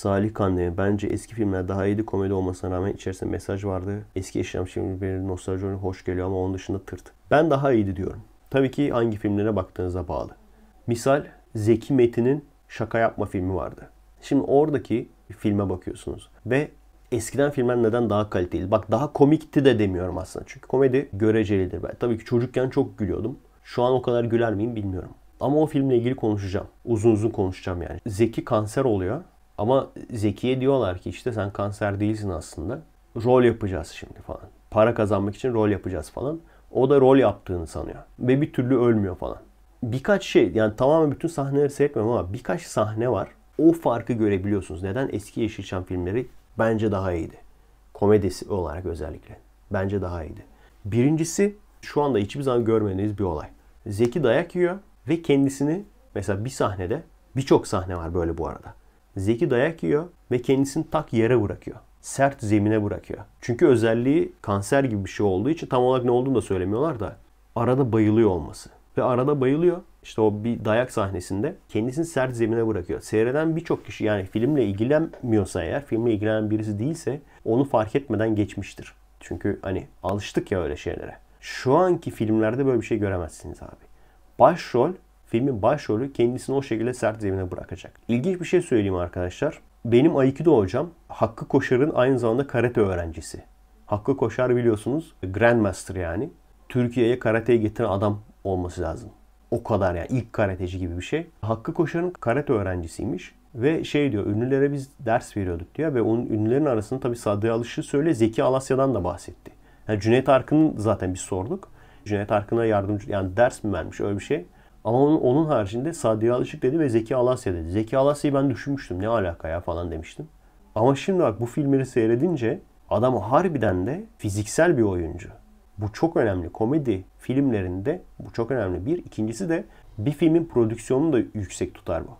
Salih Kandemir. Bence eski filmler daha iyiydi. Komedi olmasına rağmen içerisinde mesaj vardı. Eski eşyam şimdi bir nostalji oyunu hoş geliyor ama onun dışında tırt. Ben daha iyiydi diyorum. Tabii ki hangi filmlere baktığınıza bağlı. Misal Zeki Metin'in Şaka Yapma filmi vardı. Şimdi oradaki filme bakıyorsunuz ve eskiden filmler neden daha kaliteli? Bak daha komikti de demiyorum aslında. Çünkü komedi görecelidir. Ben tabii ki çocukken çok gülüyordum. Şu an o kadar güler miyim bilmiyorum. Ama o filmle ilgili konuşacağım. Uzun uzun konuşacağım yani. Zeki kanser oluyor ama Zeki'ye diyorlar ki işte sen kanser değilsin aslında. Rol yapacağız şimdi falan. Para kazanmak için rol yapacağız falan. O da rol yaptığını sanıyor. Ve bir türlü ölmüyor falan. Birkaç şey yani tamamen bütün sahneleri seyretmiyorum ama birkaç sahne var. O farkı görebiliyorsunuz. Neden? Eski Yeşilçam filmleri bence daha iyiydi. Komedisi olarak özellikle. Bence daha iyiydi. Birincisi şu anda hiçbir zaman görmediğiniz bir olay. Zeki dayak yiyor ve kendisini mesela bir sahnede birçok sahne var böyle bu arada. Zeki dayak yiyor ve kendisini tak yere bırakıyor. Sert zemine bırakıyor. Çünkü özelliği kanser gibi bir şey olduğu için tam olarak ne olduğunu da söylemiyorlar da arada bayılıyor olması. Ve arada bayılıyor. İşte o bir dayak sahnesinde kendisini sert zemine bırakıyor. Seyreden birçok kişi yani filmle ilgilenmiyorsa eğer, filmle ilgilenen birisi değilse onu fark etmeden geçmiştir. Çünkü hani alıştık ya öyle şeylere. Şu anki filmlerde böyle bir şey göremezsiniz abi. Başrol filmin başrolü kendisini o şekilde sert zemine bırakacak. İlginç bir şey söyleyeyim arkadaşlar. Benim Aikido hocam Hakkı Koşar'ın aynı zamanda karate öğrencisi. Hakkı Koşar biliyorsunuz Grandmaster yani. Türkiye'ye karateye getiren adam olması lazım. O kadar yani ilk karateci gibi bir şey. Hakkı Koşar'ın karate öğrencisiymiş. Ve şey diyor ünlülere biz ders veriyorduk diyor ve onun ünlülerin arasında tabii Sadık Alış'ı söyle Zeki Alasya'dan da bahsetti. Yani Cüneyt Arkın'ın zaten biz sorduk. Cüneyt Arkın'a yardımcı yani ders mi vermiş öyle bir şey. Ama onun, onun haricinde Sadri Alışık dedi ve Zeki Alasya dedi. Zeki Alasya'yı ben düşünmüştüm ne alaka ya falan demiştim. Ama şimdi bak bu filmleri seyredince adam harbiden de fiziksel bir oyuncu. Bu çok önemli. Komedi filmlerinde bu çok önemli. Bir. ikincisi de bir filmin prodüksiyonunu da yüksek tutar bu.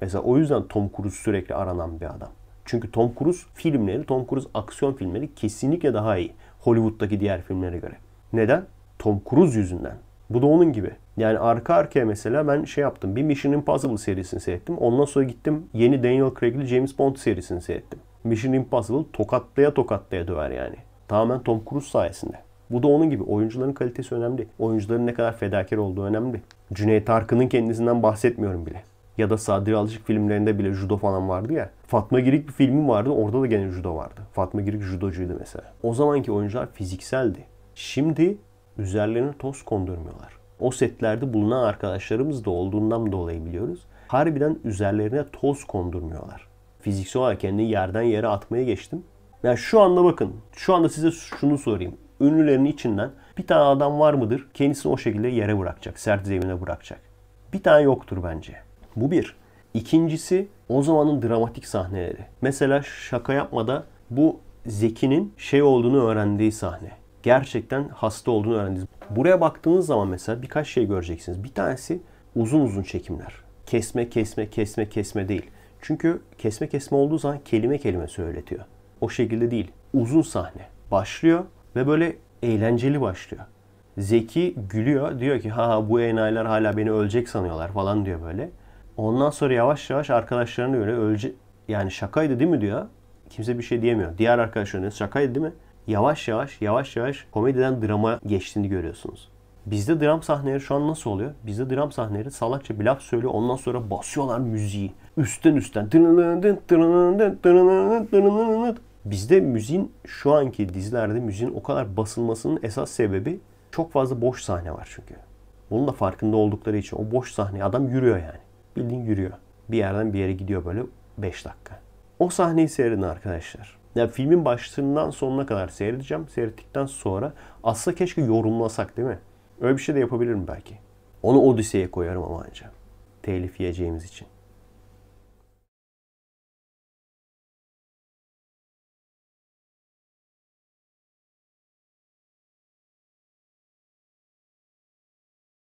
Mesela o yüzden Tom Cruise sürekli aranan bir adam. Çünkü Tom Cruise filmleri, Tom Cruise aksiyon filmleri kesinlikle daha iyi. Hollywood'daki diğer filmlere göre. Neden? Tom Cruise yüzünden. Bu da onun gibi. Yani arka arkaya mesela ben şey yaptım. Bir Mission Impossible serisini seyrettim. Ondan sonra gittim yeni Daniel Craig'li James Bond serisini seyrettim. Mission Impossible tokatlaya tokatlaya döver yani. Tamamen Tom Cruise sayesinde. Bu da onun gibi. Oyuncuların kalitesi önemli. Oyuncuların ne kadar fedakar olduğu önemli. Cüneyt Arkın'ın kendisinden bahsetmiyorum bile. Ya da Sadri Alışık filmlerinde bile judo falan vardı ya. Fatma Girik bir filmi vardı. Orada da gene judo vardı. Fatma Girik judocuydu mesela. O zamanki oyuncular fizikseldi. Şimdi Üzerlerine toz kondurmuyorlar. O setlerde bulunan arkadaşlarımız da olduğundan dolayı biliyoruz. Harbiden üzerlerine toz kondurmuyorlar. Fiziksel olarak kendini yerden yere atmaya geçtim. Yani şu anda bakın. Şu anda size şunu sorayım. Ünlülerin içinden bir tane adam var mıdır? Kendisini o şekilde yere bırakacak. Sert zemine bırakacak. Bir tane yoktur bence. Bu bir. İkincisi o zamanın dramatik sahneleri. Mesela şaka yapmada bu Zeki'nin şey olduğunu öğrendiği sahne gerçekten hasta olduğunu öğrendiniz. Buraya baktığınız zaman mesela birkaç şey göreceksiniz. Bir tanesi uzun uzun çekimler. Kesme, kesme, kesme, kesme değil. Çünkü kesme kesme olduğu zaman kelime kelime söyletiyor. O şekilde değil. Uzun sahne. Başlıyor ve böyle eğlenceli başlıyor. Zeki gülüyor. Diyor ki ha bu enayiler hala beni ölecek sanıyorlar falan diyor böyle. Ondan sonra yavaş yavaş arkadaşlarını öyle ölecek yani şakaydı değil mi diyor. Kimse bir şey diyemiyor. Diğer arkadaşlarınız şakaydı değil mi? yavaş yavaş yavaş yavaş komediden drama geçtiğini görüyorsunuz. Bizde dram sahneleri şu an nasıl oluyor? Bizde dram sahneleri salakça bir laf söylüyor ondan sonra basıyorlar müziği. Üstten üstten. Bizde müziğin şu anki dizilerde müziğin o kadar basılmasının esas sebebi çok fazla boş sahne var çünkü. Bunun da farkında oldukları için o boş sahne adam yürüyor yani. Bildiğin yürüyor. Bir yerden bir yere gidiyor böyle 5 dakika. O sahneyi seyredin arkadaşlar yani filmin başından sonuna kadar seyredeceğim. Seyrettikten sonra aslında keşke yorumlasak değil mi? Öyle bir şey de yapabilirim belki. Onu Odise'ye koyarım ama anca. Telif yiyeceğimiz için.